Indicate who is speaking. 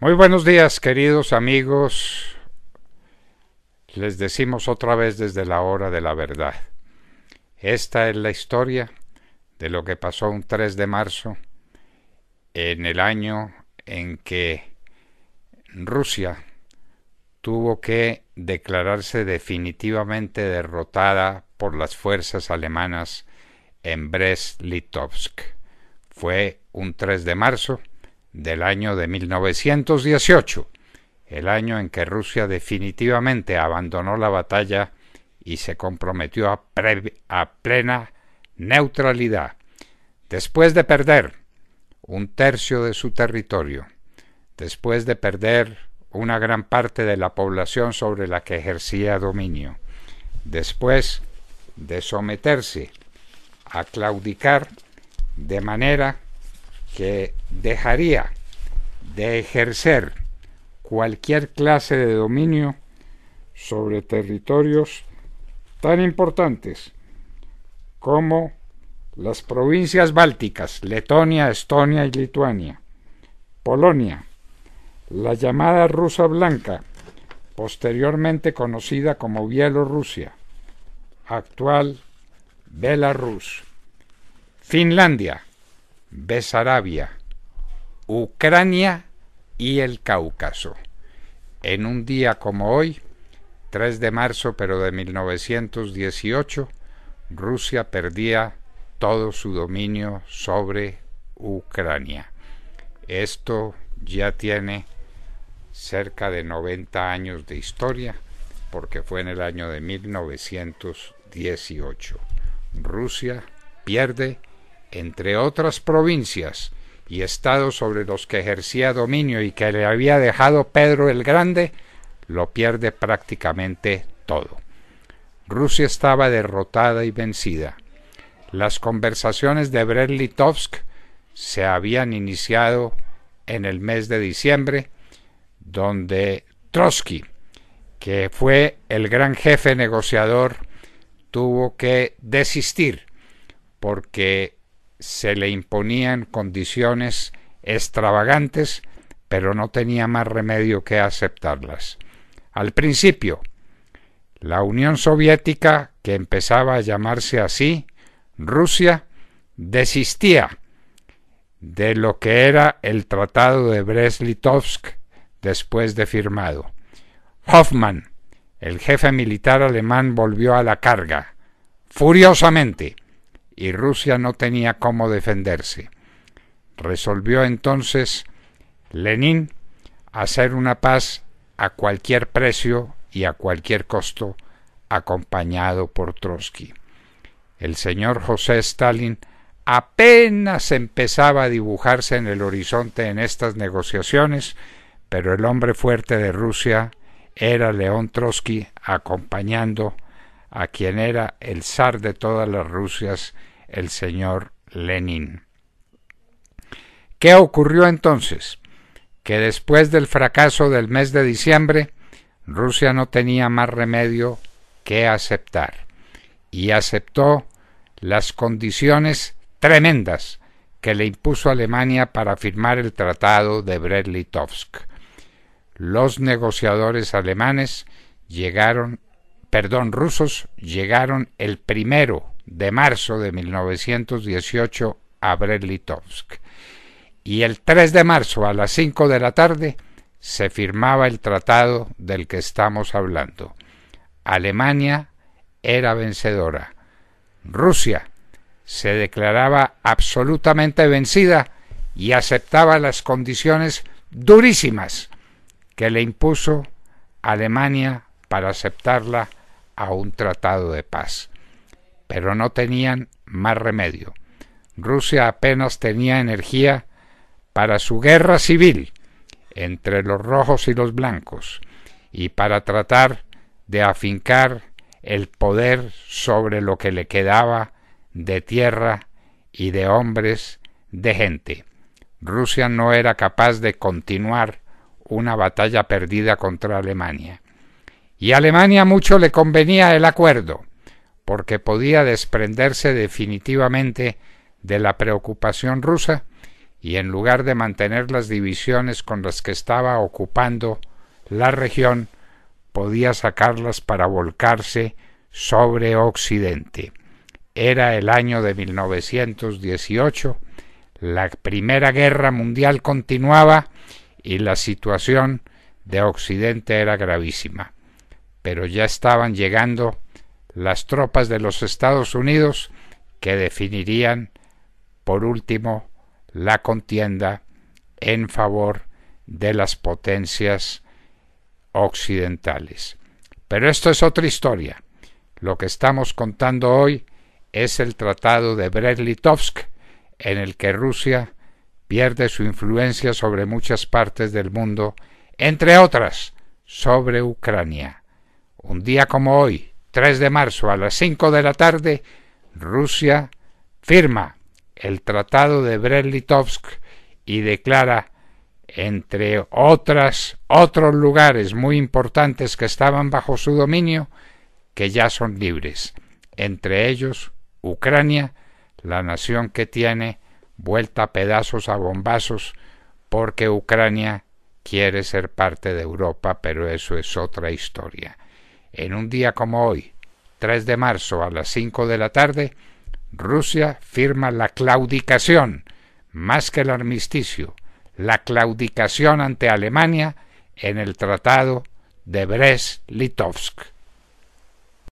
Speaker 1: Muy buenos días, queridos amigos. Les decimos otra vez desde la hora de la verdad. Esta es la historia de lo que pasó un 3 de marzo en el año en que Rusia tuvo que declararse definitivamente derrotada por las fuerzas alemanas en Brest-Litovsk. Fue un 3 de marzo del año de 1918, el año en que Rusia definitivamente abandonó la batalla y se comprometió a, a plena neutralidad, después de perder un tercio de su territorio, después de perder una gran parte de la población sobre la que ejercía dominio, después de someterse a claudicar de manera que dejaría de ejercer cualquier clase de dominio sobre territorios tan importantes como las provincias bálticas, Letonia, Estonia y Lituania, Polonia, la llamada Rusa Blanca, posteriormente conocida como Bielorrusia, actual Belarus, Finlandia, Besarabia, Ucrania y el Cáucaso. En un día como hoy, 3 de marzo pero de 1918, Rusia perdía todo su dominio sobre Ucrania. Esto ya tiene cerca de 90 años de historia porque fue en el año de 1918. Rusia pierde entre otras provincias y estados sobre los que ejercía dominio y que le había dejado Pedro el Grande, lo pierde prácticamente todo. Rusia estaba derrotada y vencida. Las conversaciones de brest se habían iniciado en el mes de diciembre, donde Trotsky, que fue el gran jefe negociador, tuvo que desistir porque se le imponían condiciones extravagantes, pero no tenía más remedio que aceptarlas. Al principio, la Unión Soviética, que empezaba a llamarse así, Rusia, desistía de lo que era el Tratado de brest después de firmado. Hoffmann, el jefe militar alemán, volvió a la carga, furiosamente y Rusia no tenía cómo defenderse. Resolvió entonces Lenin hacer una paz a cualquier precio y a cualquier costo, acompañado por Trotsky. El señor José Stalin apenas empezaba a dibujarse en el horizonte en estas negociaciones, pero el hombre fuerte de Rusia era León Trotsky acompañando a quien era el zar de todas las Rusias, el señor Lenin. ¿Qué ocurrió entonces? Que después del fracaso del mes de diciembre, Rusia no tenía más remedio que aceptar, y aceptó las condiciones tremendas que le impuso Alemania para firmar el Tratado de brest Los negociadores alemanes llegaron perdón, rusos llegaron el primero de marzo de 1918 a brest Y el 3 de marzo a las 5 de la tarde se firmaba el tratado del que estamos hablando. Alemania era vencedora. Rusia se declaraba absolutamente vencida y aceptaba las condiciones durísimas que le impuso Alemania para aceptarla a un tratado de paz. Pero no tenían más remedio. Rusia apenas tenía energía para su guerra civil entre los rojos y los blancos y para tratar de afincar el poder sobre lo que le quedaba de tierra y de hombres, de gente. Rusia no era capaz de continuar una batalla perdida contra Alemania. Y a Alemania mucho le convenía el acuerdo, porque podía desprenderse definitivamente de la preocupación rusa y en lugar de mantener las divisiones con las que estaba ocupando la región, podía sacarlas para volcarse sobre Occidente. Era el año de 1918, la Primera Guerra Mundial continuaba y la situación de Occidente era gravísima pero ya estaban llegando las tropas de los Estados Unidos que definirían, por último, la contienda en favor de las potencias occidentales. Pero esto es otra historia. Lo que estamos contando hoy es el Tratado de brest en el que Rusia pierde su influencia sobre muchas partes del mundo, entre otras, sobre Ucrania un día como hoy, 3 de marzo a las 5 de la tarde, Rusia firma el Tratado de brest y declara, entre otras, otros lugares muy importantes que estaban bajo su dominio, que ya son libres, entre ellos Ucrania, la nación que tiene vuelta pedazos a bombazos, porque Ucrania quiere ser parte de Europa, pero eso es otra historia en un día como hoy, 3 de marzo a las 5 de la tarde, Rusia firma la claudicación, más que el armisticio, la claudicación ante Alemania en el Tratado de Brest-Litovsk.